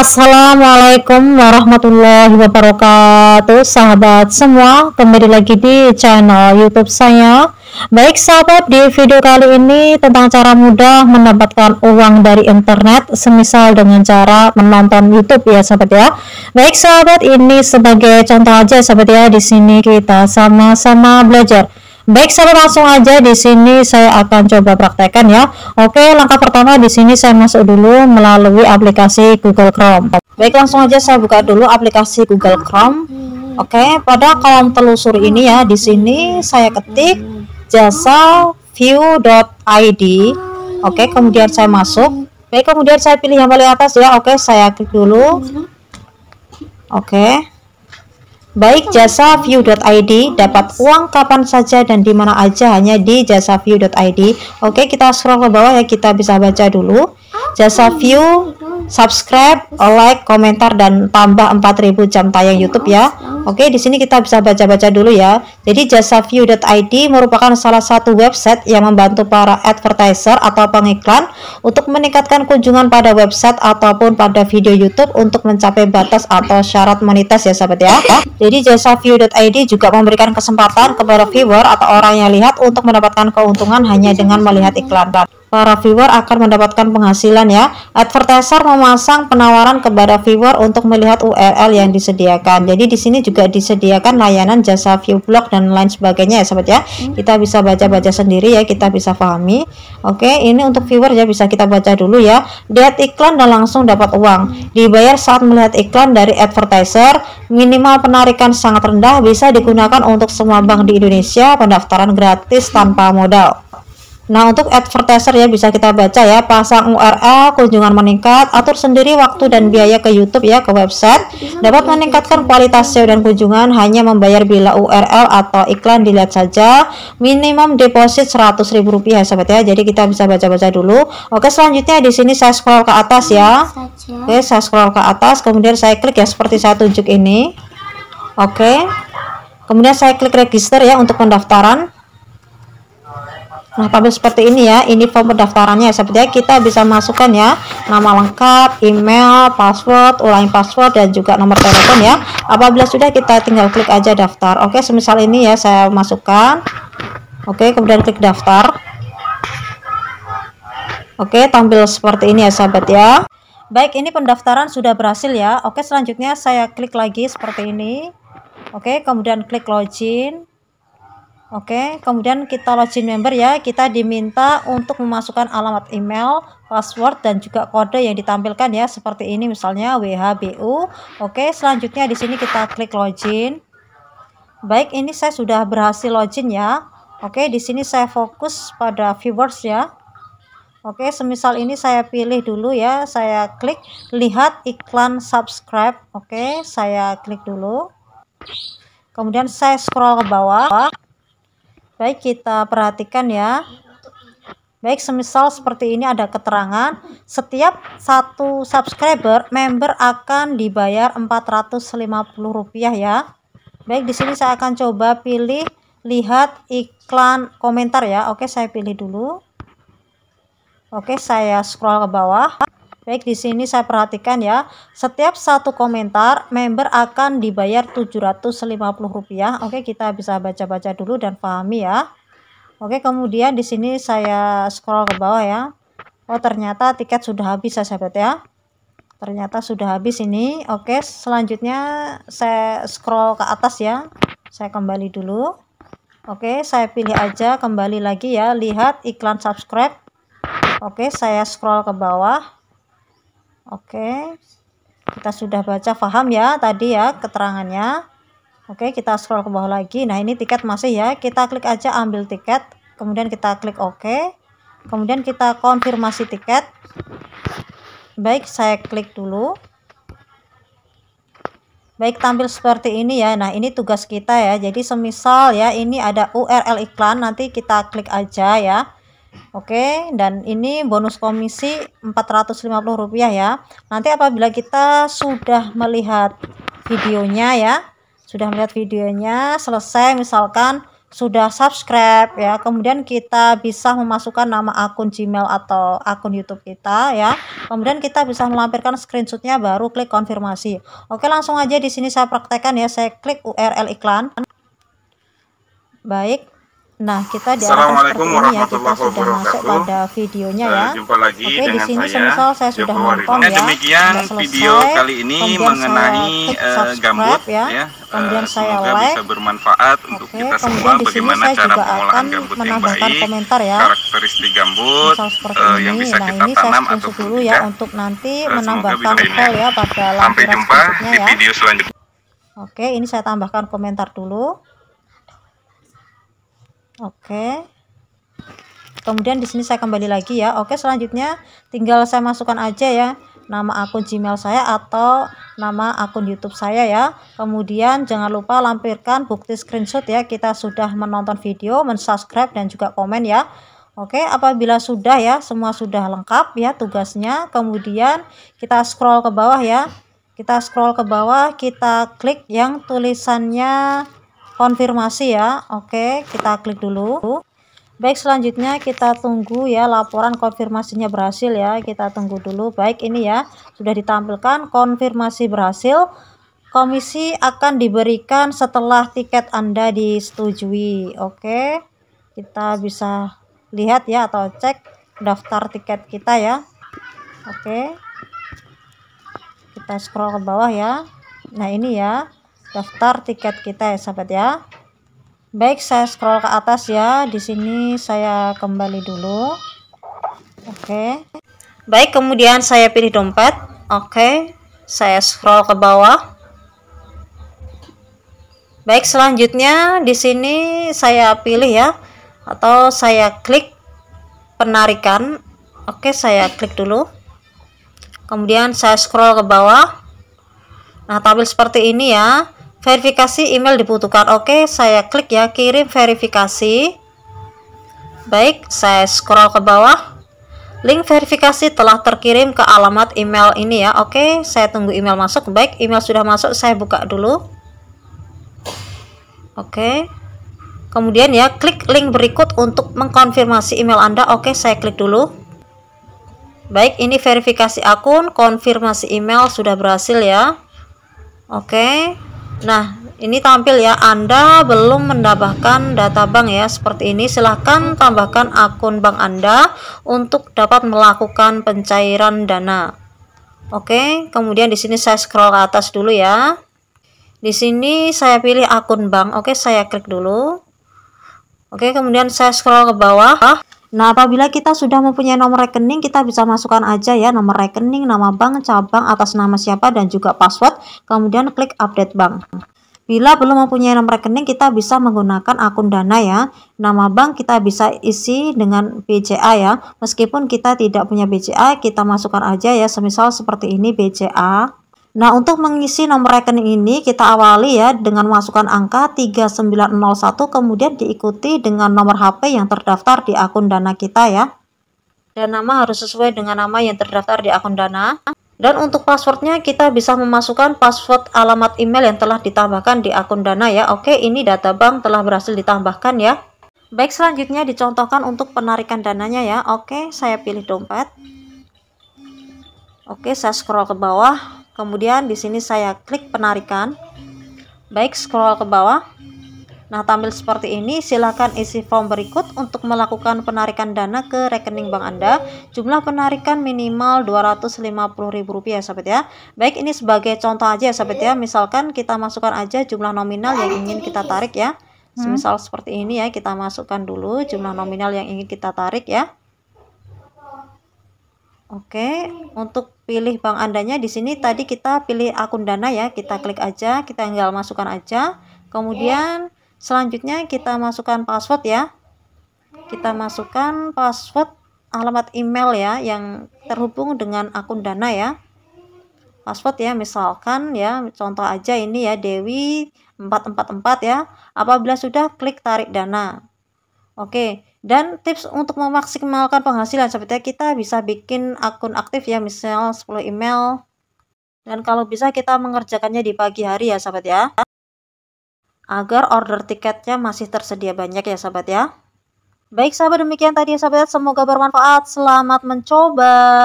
Assalamualaikum warahmatullahi wabarakatuh Sahabat semua kembali lagi di channel youtube saya Baik sahabat di video kali ini tentang cara mudah mendapatkan uang dari internet Semisal dengan cara menonton youtube ya sahabat ya Baik sahabat ini sebagai contoh aja sahabat ya di sini kita sama-sama belajar Baik saya langsung aja di sini saya akan coba praktekkan ya. Oke, langkah pertama di sini saya masuk dulu melalui aplikasi Google Chrome. Baik langsung aja saya buka dulu aplikasi Google Chrome. Oke, pada kolom telusur ini ya di sini saya ketik jasa view.id. Oke, kemudian saya masuk. Baik, kemudian saya pilih yang paling atas ya. Oke, saya klik dulu. Oke. Baik jasa view.id dapat uang kapan saja dan di mana aja hanya di jasa view.id. Oke, kita scroll ke bawah ya, kita bisa baca dulu. Jasa view subscribe, like, komentar dan tambah 4000 jam tayang YouTube ya. Oke, di sini kita bisa baca-baca dulu ya. Jadi jasaview.id merupakan salah satu website yang membantu para advertiser atau pengiklan untuk meningkatkan kunjungan pada website ataupun pada video YouTube untuk mencapai batas atau syarat monetis ya sahabat ya. Jadi jasaview.id juga memberikan kesempatan kepada viewer atau orang yang lihat untuk mendapatkan keuntungan hanya dengan melihat iklan para viewer akan mendapatkan penghasilan ya. Advertiser memasang penawaran kepada viewer untuk melihat URL yang disediakan. Jadi di sini juga disediakan layanan jasa view blog dan lain sebagainya ya sobat ya. Hmm. Kita bisa baca-baca sendiri ya, kita bisa pahami. Oke, ini untuk viewer ya bisa kita baca dulu ya. Lihat iklan dan langsung dapat uang. Hmm. Dibayar saat melihat iklan dari advertiser, minimal penarikan sangat rendah bisa digunakan untuk semua bank di Indonesia, pendaftaran gratis tanpa modal. Nah, untuk advertiser ya bisa kita baca ya, pasang URL, kunjungan meningkat, atur sendiri waktu dan hmm. biaya ke YouTube ya, ke website. Dapat meningkatkan kualitas SEO dan kunjungan hanya membayar bila URL atau iklan dilihat saja. Minimum deposit Rp100.000 ya, sobat ya. Jadi kita bisa baca-baca dulu. Oke, selanjutnya di sini saya scroll ke atas ya. Hmm, Oke, saya scroll ke atas, kemudian saya klik ya seperti saya tunjuk ini. Oke. Kemudian saya klik register ya untuk pendaftaran. Nah, tabel seperti ini ya, ini form pendaftarannya. Sepertinya kita bisa masukkan ya, nama lengkap, email, password, ulangi password, dan juga nomor telepon ya. Apabila sudah, kita tinggal klik aja daftar. Oke, semisal ini ya, saya masukkan. Oke, kemudian klik daftar. Oke, tampil seperti ini ya, sahabat ya. Baik, ini pendaftaran sudah berhasil ya. Oke, selanjutnya saya klik lagi seperti ini. Oke, kemudian klik login. Oke, kemudian kita login member ya. Kita diminta untuk memasukkan alamat email, password dan juga kode yang ditampilkan ya seperti ini misalnya WHBU. Oke, selanjutnya di sini kita klik login. Baik, ini saya sudah berhasil login ya. Oke, di sini saya fokus pada viewers ya. Oke, semisal ini saya pilih dulu ya. Saya klik lihat iklan subscribe. Oke, saya klik dulu. Kemudian saya scroll ke bawah. Baik, kita perhatikan ya. Baik, semisal seperti ini ada keterangan, setiap satu subscriber member akan dibayar Rp450 ya. Baik, di sini saya akan coba pilih lihat iklan komentar ya. Oke, saya pilih dulu. Oke, saya scroll ke bawah. Baik, di sini saya perhatikan ya. Setiap satu komentar member akan dibayar Rp750. Oke, kita bisa baca-baca dulu dan pahami ya. Oke, kemudian di sini saya scroll ke bawah ya. Oh, ternyata tiket sudah habis ya sahabat ya. Ternyata sudah habis ini. Oke, selanjutnya saya scroll ke atas ya. Saya kembali dulu. Oke, saya pilih aja kembali lagi ya. Lihat iklan subscribe. Oke, saya scroll ke bawah. Oke. Kita sudah baca paham ya tadi ya keterangannya. Oke, kita scroll ke bawah lagi. Nah, ini tiket masih ya. Kita klik aja ambil tiket, kemudian kita klik OK. Kemudian kita konfirmasi tiket. Baik, saya klik dulu. Baik, tampil seperti ini ya. Nah, ini tugas kita ya. Jadi semisal ya, ini ada URL iklan, nanti kita klik aja ya. Oke, dan ini bonus komisi Rp450 ya. Nanti apabila kita sudah melihat videonya ya, sudah melihat videonya, selesai misalkan sudah subscribe ya, kemudian kita bisa memasukkan nama akun Gmail atau akun YouTube kita ya. Kemudian kita bisa melampirkan screenshotnya baru klik konfirmasi. Oke, langsung aja di sini saya praktekkan ya, saya klik URL iklan. Baik, Nah, kita di seperti ini ya, kita sudah masuk pada videonya ya. jumpa lagi Oke, dengan di sini saya, semisal saya sudah nonton eh, ya. Demikian video kali ini mengenai uh, gambut ya. ya. Kemudian uh, saya like. bisa bermanfaat Oke, untuk kita semua bagaimana cara pengolahan gambut yang baik, komentar ya. karakteristik gambut uh, yang bisa nah, kita ini tanam atau dulu ya untuk nanti uh, menambahkan detail ya pada Sampai jumpa di ya. video selanjutnya. Oke, ini saya tambahkan komentar dulu. Oke. Kemudian di sini saya kembali lagi ya. Oke, selanjutnya tinggal saya masukkan aja ya nama akun Gmail saya atau nama akun YouTube saya ya. Kemudian jangan lupa lampirkan bukti screenshot ya. Kita sudah menonton video, mensubscribe dan juga komen ya. Oke, apabila sudah ya, semua sudah lengkap ya tugasnya. Kemudian kita scroll ke bawah ya. Kita scroll ke bawah, kita klik yang tulisannya konfirmasi ya oke kita klik dulu baik selanjutnya kita tunggu ya laporan konfirmasinya berhasil ya kita tunggu dulu baik ini ya sudah ditampilkan konfirmasi berhasil komisi akan diberikan setelah tiket Anda disetujui oke kita bisa lihat ya atau cek daftar tiket kita ya oke kita scroll ke bawah ya nah ini ya daftar tiket kita ya sahabat ya baik saya scroll ke atas ya di sini saya kembali dulu oke baik kemudian saya pilih dompet oke saya scroll ke bawah baik selanjutnya di sini saya pilih ya atau saya klik penarikan oke saya klik dulu kemudian saya scroll ke bawah nah tampil seperti ini ya verifikasi email dibutuhkan oke saya klik ya kirim verifikasi baik saya scroll ke bawah link verifikasi telah terkirim ke alamat email ini ya oke saya tunggu email masuk baik email sudah masuk saya buka dulu oke kemudian ya klik link berikut untuk mengkonfirmasi email anda oke saya klik dulu Baik, ini verifikasi akun, konfirmasi email sudah berhasil ya. Oke. Okay nah ini tampil ya Anda belum menambahkan data bank ya seperti ini silahkan tambahkan akun bank Anda untuk dapat melakukan pencairan dana Oke kemudian di sini saya scroll ke atas dulu ya di sini saya pilih akun bank Oke saya klik dulu Oke kemudian saya scroll ke bawah Nah, apabila kita sudah mempunyai nomor rekening, kita bisa masukkan aja ya nomor rekening, nama bank, cabang, atas nama siapa, dan juga password. Kemudian klik update bank. Bila belum mempunyai nomor rekening, kita bisa menggunakan akun dana ya. Nama bank kita bisa isi dengan BCA ya. Meskipun kita tidak punya BCA, kita masukkan aja ya, semisal seperti ini BCA. Nah, untuk mengisi nomor rekening ini kita awali ya dengan masukkan angka 3901 kemudian diikuti dengan nomor HP yang terdaftar di akun Dana kita ya. Dan nama harus sesuai dengan nama yang terdaftar di akun Dana. Dan untuk passwordnya kita bisa memasukkan password alamat email yang telah ditambahkan di akun Dana ya. Oke, ini data bank telah berhasil ditambahkan ya. Baik, selanjutnya dicontohkan untuk penarikan dananya ya. Oke, saya pilih dompet. Oke, saya scroll ke bawah Kemudian di sini saya klik penarikan. Baik, scroll ke bawah. Nah, tampil seperti ini, silakan isi form berikut untuk melakukan penarikan dana ke rekening bank Anda. Jumlah penarikan minimal Rp250.000 ya, sahabat ya. Baik, ini sebagai contoh aja ya, sahabat ya. Misalkan kita masukkan aja jumlah nominal yang ingin kita tarik ya. Hmm? Semisal seperti ini ya, kita masukkan dulu jumlah nominal yang ingin kita tarik ya. Oke, untuk pilih bank Andanya di sini iya. tadi kita pilih akun Dana ya, kita iya. klik aja, kita tinggal masukkan aja. Kemudian selanjutnya kita masukkan password ya. Kita iya. masukkan password alamat email ya yang terhubung dengan akun Dana ya. Password ya misalkan ya contoh aja ini ya Dewi 444 ya. Apabila sudah klik tarik dana. Oke, dan tips untuk memaksimalkan penghasilan seperti kita bisa bikin akun aktif ya, misal 10 email. Dan kalau bisa kita mengerjakannya di pagi hari ya, sahabat ya. Agar order tiketnya masih tersedia banyak ya, sahabat ya. Baik sahabat, demikian tadi ya sahabat, semoga bermanfaat. Selamat mencoba.